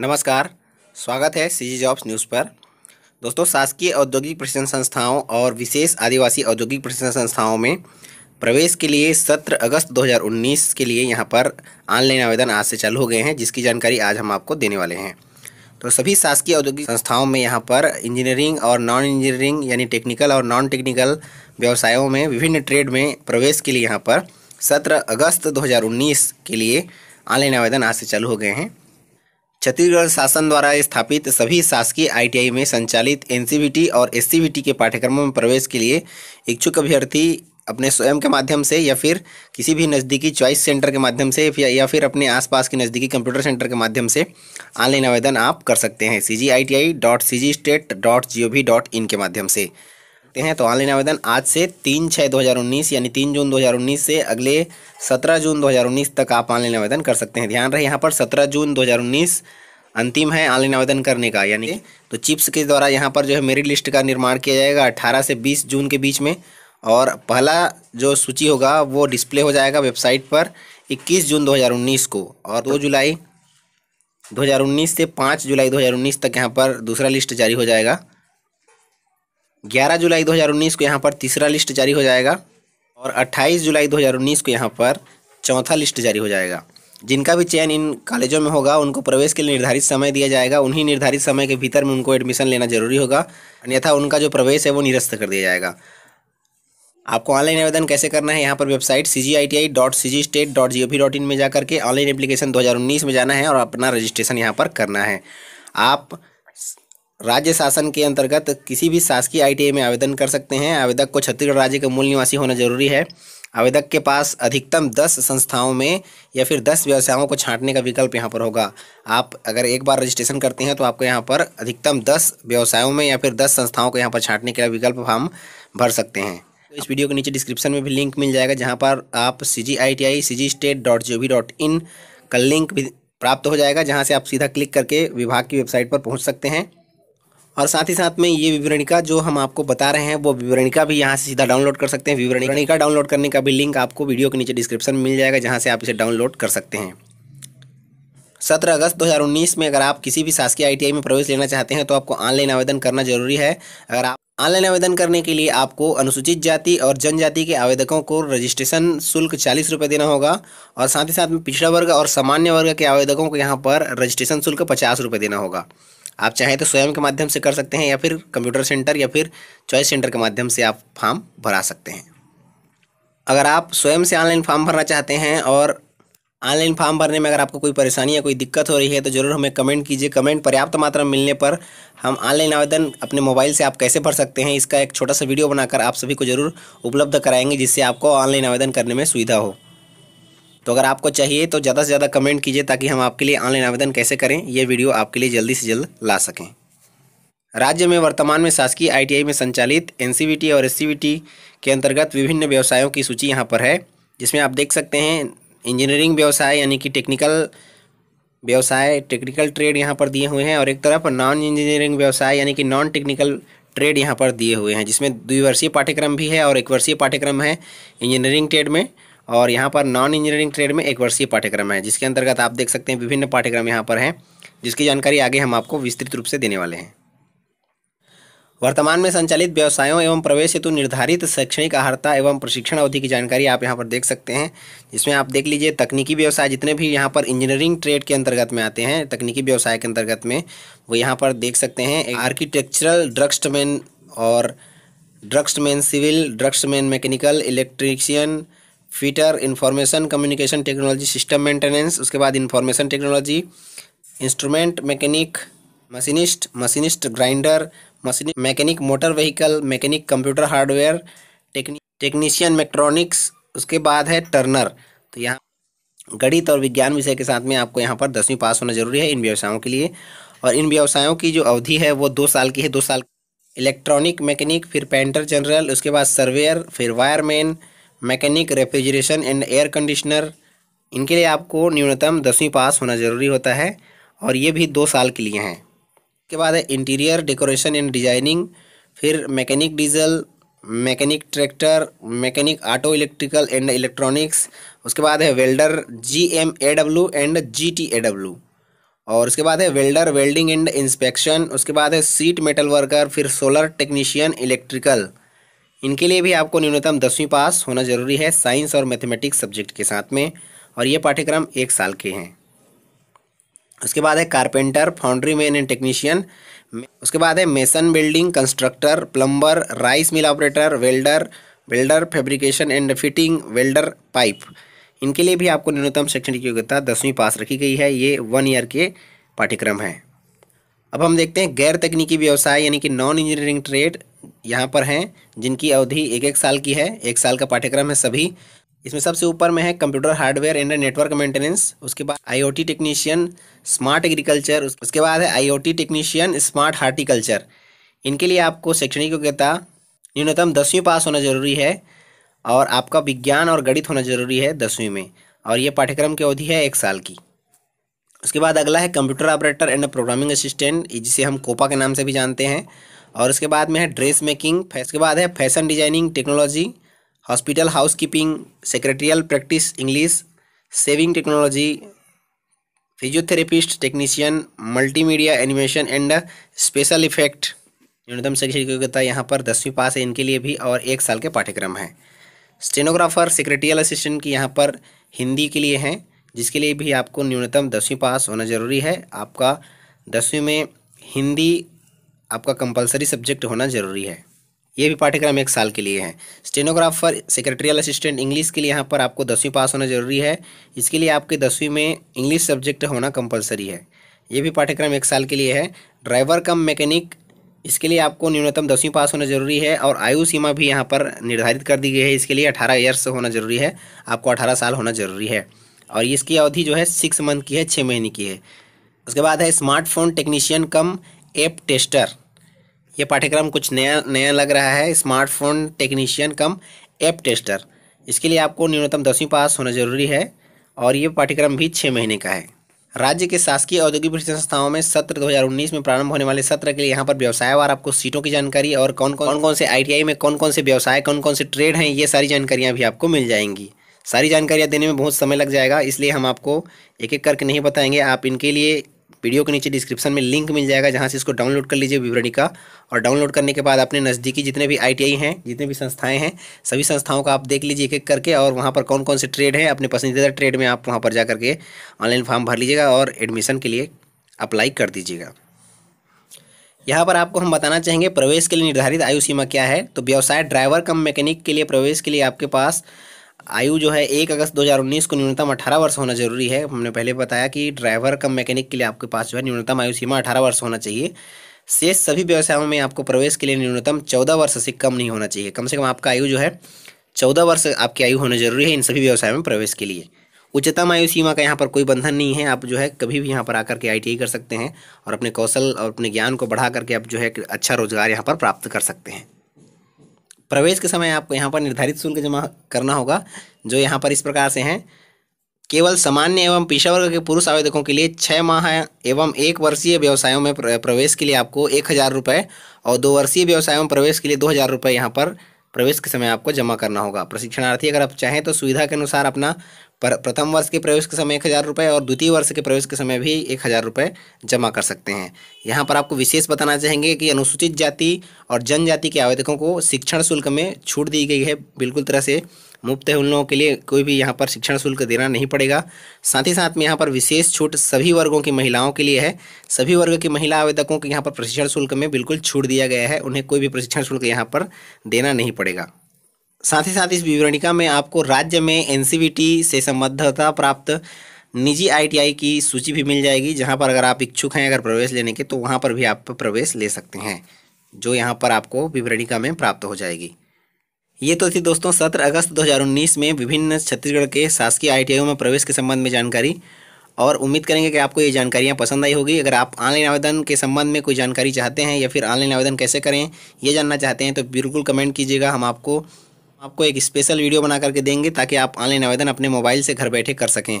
नमस्कार स्वागत है सी जी जॉब्स न्यूज़ पर दोस्तों शासकीय औद्योगिक प्रशिक्षण संस्थाओं और विशेष आदिवासी औद्योगिक प्रशिक्षण संस्थाओं में प्रवेश के लिए सत्र अगस्त 2019 के लिए यहाँ पर ऑनलाइन आवेदन आज से चालू हो गए हैं जिसकी जानकारी आज हम आपको देने वाले हैं तो सभी शासकीय औद्योगिक संस्थाओं में यहाँ पर इंजीनियरिंग और नॉन इंजीनियरिंग यानी टेक्निकल और नॉन टेक्निकल व्यवसायों में विभिन्न ट्रेड में प्रवेश के लिए यहाँ पर सत्रह अगस्त दो के लिए ऑनलाइन आवेदन आज से चालू हो गए हैं छत्तीसगढ़ शासन द्वारा स्थापित सभी शासकीय आईटीआई में संचालित एनसीवीटी और एस के पाठ्यक्रमों में प्रवेश के लिए इच्छुक अभ्यर्थी अपने स्वयं के माध्यम से या फिर किसी भी नज़दीकी चॉइस सेंटर के माध्यम से या फिर अपने आसपास के नज़दीकी कंप्यूटर सेंटर के माध्यम से ऑनलाइन आवेदन आप कर सकते हैं C G I T I dot C G state dot G O V dot in के माध्यम से सकते हैं तो ऑनलाइन आवेदन आज से तीन छः 2019 यानी तीन जून उन्नीस से अगले सत्रह जून उन्नीस तक आप ऑनलाइन आवेदन कर सकते हैं ध्यान रहे यहाँ पर सत्रह जून दो अंतिम है ऑनलाइन आवेदन करने का यानी तो चिप्स के द्वारा यहाँ पर जो है मेरिट लिस्ट का निर्माण किया जाएगा अट्ठारह से बीस जून के बीच में और पहला जो सूची होगा वो डिस्प्ले हो जाएगा वेबसाइट पर 21 जून 2019 को और 2 जुलाई 2019 से 5 जुलाई 2019 तक यहाँ पर दूसरा लिस्ट जारी हो जाएगा 11 जुलाई 2019 को यहाँ पर तीसरा लिस्ट जारी हो जाएगा और 28 जुलाई 2019 को यहाँ पर चौथा लिस्ट जारी हो जाएगा जिनका भी चयन इन कॉलेजों में होगा उनको प्रवेश के लिए निर्धारित समय दिया जाएगा उन्हीं निर्धारित समय के भीतर में उनको एडमिशन लेना जरूरी होगा अन्यथा उनका जो प्रवेश है वो निरस्त कर दिया जाएगा आपको ऑनलाइन आवेदन कैसे करना है यहाँ पर website C G I T I dot C G state dot G O V dot in में जा करके ऑनलाइन एप्लीकेशन दो हज़ार उन्नीस में जाना है और अपना रजिस्ट्रेशन यहाँ पर करना है आप राज्य शासन के अंतर्गत किसी भी शासकीय आईटीआई में आवेदन कर सकते हैं आवेदक को छत्तीसगढ़ राज्य का मूल निवासी होना जरूरी है आवेदक के पास अधिकतम दस संस्थाओं में या फिर दस व्यवसायों को छांटने का विकल्प यहाँ पर होगा आप अगर एक बार रजिस्ट्रेशन करते हैं तो आपको यहाँ पर अधिकतम दस व्यवसायों में या फिर दस संस्थाओं को यहाँ पर छांटने का विकल्प हम भर सकते हैं इस वीडियो के नीचे डिस्क्रिप्शन में भी लिंक मिल जाएगा जहाँ पर आप C G I T I C G state dot G V dot in का लिंक भी प्राप्त हो जाएगा जहाँ से आप सीधा क्लिक करके विभाग की वेबसाइट पर पहुँच सकते हैं और साथ ही साथ में ये विवरणिका जो हम आपको बता रहे हैं वो विवरणिका भी यहाँ से सीधा डाउनलोड कर सकते हैं विवरणिका डाउनलोड करने का भी लिंक आपको वीडियो के नीचे डिस्क्रिप्शन में मिल जाएगा जहाँ से आप इसे डाउनलोड कर सकते हैं सत्रह अगस्त 2019 में अगर आप किसी भी शासकीय आईटीआई में प्रवेश लेना चाहते हैं तो आपको ऑनलाइन आवेदन करना जरूरी है अगर आप ऑनलाइन आवेदन करने के लिए आपको अनुसूचित जाति और जनजाति के आवेदकों को रजिस्ट्रेशन शुल्क चालीस रुपये देना होगा और साथ ही साथ में पिछड़ा वर्ग और सामान्य वर्ग के आवेदकों को यहाँ पर रजिस्ट्रेशन शुल्क पचास रुपये देना होगा आप चाहें तो स्वयं के माध्यम से कर सकते हैं या फिर कंप्यूटर सेंटर या फिर चॉइस सेंटर के माध्यम से आप फॉर्म भरा सकते हैं अगर आप स्वयं से ऑनलाइन फॉर्म भरना चाहते हैं और ऑनलाइन फॉर्म भरने में अगर आपको कोई परेशानी या कोई दिक्कत हो रही है तो ज़रूर हमें कमेंट कीजिए कमेंट पर्याप्त मात्रा में मिलने पर हम ऑनलाइन आवेदन अपने मोबाइल से आप कैसे भर सकते हैं इसका एक छोटा सा वीडियो बनाकर आप सभी को ज़रूर उपलब्ध कराएंगे जिससे आपको ऑनलाइन आवेदन करने में सुविधा हो तो अगर आपको चाहिए तो ज़्यादा से ज़्यादा कमेंट कीजिए ताकि हम आपके लिए ऑनलाइन आवेदन कैसे करें ये वीडियो आपके लिए जल्दी से जल्द ला सकें राज्य में वर्तमान में शासकीय आईटीआई में संचालित एनसीवीटी और एससीवीटी के अंतर्गत विभिन्न व्यवसायों की सूची यहाँ पर है जिसमें आप देख सकते हैं इंजीनियरिंग व्यवसाय यानी कि टेक्निकल व्यवसाय टेक्निकल ट्रेड यहाँ पर दिए हुए हैं और एक तरफ नॉन इंजीनियरिंग व्यवसाय यानी कि नॉन टेक्निकल ट्रेड यहाँ पर दिए हुए हैं जिसमें द्विवर्षीय पाठ्यक्रम भी है और एक वर्षीय पाठ्यक्रम है इंजीनियरिंग ट्रेड में और यहाँ पर नॉन इंजीनियरिंग ट्रेड में एक वर्षीय पाठ्यक्रम है जिसके अंतर्गत आप देख सकते हैं विभिन्न पाठ्यक्रम यहाँ पर हैं जिसकी जानकारी आगे हम आपको विस्तृत रूप से देने वाले हैं वर्तमान में संचालित व्यवसायों एवं प्रवेश हेतु निर्धारित शैक्षणिक आहारता एवं प्रशिक्षण अवधि की जानकारी आप यहाँ पर देख सकते हैं जिसमें आप देख लीजिए तकनीकी व्यवसाय जितने भी यहाँ पर इंजीनियरिंग ट्रेड के अंतर्गत में आते हैं तकनीकी व्यवसाय के अंतर्गत में वो यहाँ पर देख सकते हैं आर्किटेक्चरल ड्रग्समैन और draughtsman civil draughtsman mechanical electrician fitter information communication technology system maintenance उसके बाद information technology instrument mechanic machinist machinist grinder machine mechanic motor vehicle mechanic computer hardware technician mechatronics उसके बाद है टर्नर तो यहाँ गणित और विज्ञान विषय के साथ में आपको यहाँ पर दसवीं पास होना जरूरी है इन व्यवसायों के लिए और इन व्यवसायों की जो अवधि है वो दो साल की है दो साल इलेक्ट्रॉनिक मैकेनिक फिर पेंटर जनरल उसके बाद सर्वेयर फिर wireman mechanic refrigeration and air conditioner इनके लिए आपको न्यूनतम दसवीं पास होना ज़रूरी होता है और ये भी दो साल के लिए हैं इसके बाद है इंटीरियर डेकोरेशन एंड डिजाइनिंग फिर mechanic diesel mechanic tractor mechanic auto electrical and electronics उसके बाद है welder G M A W and G T A W और उसके बाद है वेल्डर वेल्डिंग एंड इंस्पेक्शन उसके बाद है सीट मेटल वर्कर फिर सोलर टेक्नीशियन इलेक्ट्रिकल इनके लिए भी आपको न्यूनतम दसवीं पास होना ज़रूरी है साइंस और मैथमेटिक्स सब्जेक्ट के साथ में और ये पाठ्यक्रम एक साल के हैं उसके बाद है carpenter foundry man and technician उसके बाद है mason building constructor plumber rice mill operator welder welder fabrication and fitting welder pipe इनके लिए भी आपको न्यूनतम शैक्षणिक योग्यता दसवीं पास रखी गई है ये वन ईयर के पाठ्यक्रम हैं अब हम देखते हैं गैर तकनीकी व्यवसाय यानी कि नॉन इंजीनियरिंग ट्रेड यहाँ पर हैं जिनकी अवधि एक एक साल की है एक साल का पाठ्यक्रम है सभी इसमें सबसे ऊपर में है computer hardware and network maintenance उसके बाद आईओटी टेक्नीशियन स्मार्ट एग्रीकल्चर उसके बाद है आईओटी टेक्नीशियन स्मार्ट हार्टिकल्चर इनके लिए आपको शैक्षणिक योग्यता न्यूनतम दसवीं पास होना जरूरी है और आपका विज्ञान और गणित होना जरूरी है दसवीं में और ये पाठ्यक्रम की अवधि है एक साल की उसके बाद अगला है computer operator and programming assistant जिसे हम कोपा के नाम से भी जानते हैं और उसके बाद में है ड्रेस मेकिंग इसके बाद है fashion designing technology hospital house keeping secretarial practice English sewing technology physiotherapist technician multimedia animation and special effect न्यूनतम शैक्षणिक योग्यता यहाँ पर दसवीं पास है इनके लिए भी और एक साल के पाठ्यक्रम है स्टेनोग्राफर सेक्रेटरियल असिस्टेंट की यहाँ पर हिंदी के लिए हैं जिसके लिए भी आपको न्यूनतम दसवीं पास होना ज़रूरी है आपका दसवीं में हिंदी आपका कंपलसरी सब्जेक्ट होना जरूरी है ये भी पाठ्यक्रम एक साल के लिए है स्टेनोग्राफर सेक्रेटरियल असिस्टेंट इंग्लिश के लिए यहाँ पर आपको दसवीं पास होना जरूरी है इसके लिए आपके दसवीं में इंग्लिश सब्जेक्ट होना कंपलसरी है ये भी पाठ्यक्रम एक साल के लिए है ड्राइवर कम मैकेनिक इसके लिए आपको न्यूनतम दसवीं पास होना जरूरी है और आयु सीमा भी यहाँ पर निर्धारित कर दी गई है इसके लिए अठारह ईयर्स होना जरूरी है आपको अठारह साल होना जरूरी है और इसकी अवधि जो है सिक्स मंथ की है छः महीने की है उसके बाद है smartphone technician cum app tester ये पाठ्यक्रम कुछ नया नया लग रहा है smartphone technician cum app tester इसके लिए आपको न्यूनतम दसवीं पास होना जरूरी है और ये पाठ्यक्रम भी छः महीने का है राज्य के शासकीय औद्योगिक प्रशिक्षण संस्थाओं में सत्र 2019 में प्रारंभ होने वाले सत्र के लिए यहाँ पर व्यवसायवार आपको सीटों की जानकारी और कौन कौन कौन कौन से आईटीआई में कौन कौन से व्यवसाय कौन कौन से ट्रेड हैं ये सारी जानकारियाँ भी आपको मिल जाएंगी सारी जानकारियाँ देने में बहुत समय लग जाएगा इसलिए हम आपको एक एक करके नहीं बताएंगे आप इनके लिए वीडियो के नीचे डिस्क्रिप्शन में लिंक मिल जाएगा जहाँ से इसको डाउनलोड कर लीजिए विवरणी का और डाउनलोड करने के बाद अपने नज़दीकी जितने भी आईटीआई हैं जितने भी संस्थाएं हैं सभी संस्थाओं का आप देख लीजिए एक एक करके और वहाँ पर कौन कौन से ट्रेड हैं अपने पसंदीदा ट्रेड में आप वहाँ पर जा करके ऑनलाइन फॉर्म भर लीजिएगा और एडमिशन के लिए अप्लाई कर दीजिएगा यहाँ पर आपको हम बताना चाहेंगे प्रवेश के लिए निर्धारित आयु सीमा क्या है तो व्यवसाय ड्राइवर कम मैकेनिक के लिए प्रवेश के लिए आपके पास आयु जो है एक अगस्त 2019 को न्यूनतम 18 वर्ष होना जरूरी है हमने पहले बताया कि ड्राइवर कम मैकेनिक के लिए आपके पास जो है न्यूनतम आयु सीमा अठारह वर्ष होना चाहिए शेष सभी व्यवसायों में आपको प्रवेश के लिए न्यूनतम चौदह वर्ष से कम नहीं होना चाहिए कम से कम आपका आयु जो है चौदह वर्ष आपकी आयु होना जरूरी है इन सभी व्यवसायों में प्रवेश के लिए उच्चतम आयु सीमा का यहाँ पर कोई बंधन नहीं है आप जो है कभी भी यहाँ पर आकर के आई कर सकते हैं और अपने कौशल और अपने ज्ञान को बढ़ा करके आप जो है अच्छा रोजगार यहाँ पर प्राप्त कर सकते हैं प्रवेश के समय आपको यहाँ पर निर्धारित शुल्क जमा करना होगा जो यहाँ पर इस प्रकार से हैं केवल सामान्य एवं पेशा वर्ग के पुरुष आवेदकों के लिए छः माह एवं एक वर्षीय व्यवसायों में प्रवेश के लिए आपको एक हज़ार रुपये और दो वर्षीय व्यवसायों में प्रवेश के लिए दो हज़ार रुपये यहाँ पर प्रवेश के समय आपको जमा करना होगा प्रशिक्षणार्थी अगर आप चाहें तो सुविधा के अनुसार अपना पर प्रथम वर्ष के प्रवेश के समय एक हज़ार रुपये और द्वितीय वर्ष के प्रवेश के समय भी एक हज़ार रुपये जमा कर सकते हैं यहाँ पर आपको विशेष बताना चाहेंगे कि अनुसूचित जाति और जनजाति के आवेदकों को शिक्षण शुल्क में छूट दी गई है बिल्कुल तरह से मुफ्त है उन लोगों के लिए कोई भी यहाँ पर शिक्षण शुल्क देना नहीं पड़ेगा साथ ही साथ में यहाँ पर विशेष छूट सभी वर्गों की महिलाओं के लिए है सभी वर्ग की महिला आवेदकों के यहाँ पर प्रशिक्षण शुल्क में बिल्कुल छूट दिया गया है उन्हें कोई भी प्रशिक्षण शुल्क यहाँ पर देना नहीं पड़ेगा साथ ही साथ इस विवरणिका में आपको राज्य में एन से संबद्धता प्राप्त निजी आईटीआई की सूची भी मिल जाएगी जहाँ पर अगर आप इच्छुक हैं अगर प्रवेश लेने के तो वहाँ पर भी आप प्रवेश ले सकते हैं जो यहाँ पर आपको विवरणिका में प्राप्त हो जाएगी ये तो थी दोस्तों सत्रह अगस्त 2019 में विभिन्न छत्तीसगढ़ के शासकीय आई में प्रवेश के संबंध में जानकारी और उम्मीद करेंगे कि आपको ये जानकारियाँ पसंद आई होगी अगर आप ऑनलाइन आवेदन के संबंध में कोई जानकारी चाहते हैं या फिर ऑनलाइन आवेदन कैसे करें ये जानना चाहते हैं तो बिल्कुल कमेंट कीजिएगा हम आपको आपको एक स्पेशल वीडियो बना करके देंगे ताकि आप ऑनलाइन आवेदन अपने मोबाइल से घर बैठे कर सकें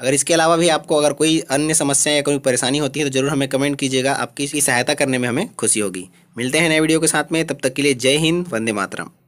अगर इसके अलावा भी आपको अगर कोई अन्य समस्या या कोई परेशानी होती है तो ज़रूर हमें कमेंट कीजिएगा आपकी इसकी सहायता करने में हमें खुशी होगी मिलते हैं नए वीडियो के साथ में तब तक के लिए जय हिंद वंदे मातरम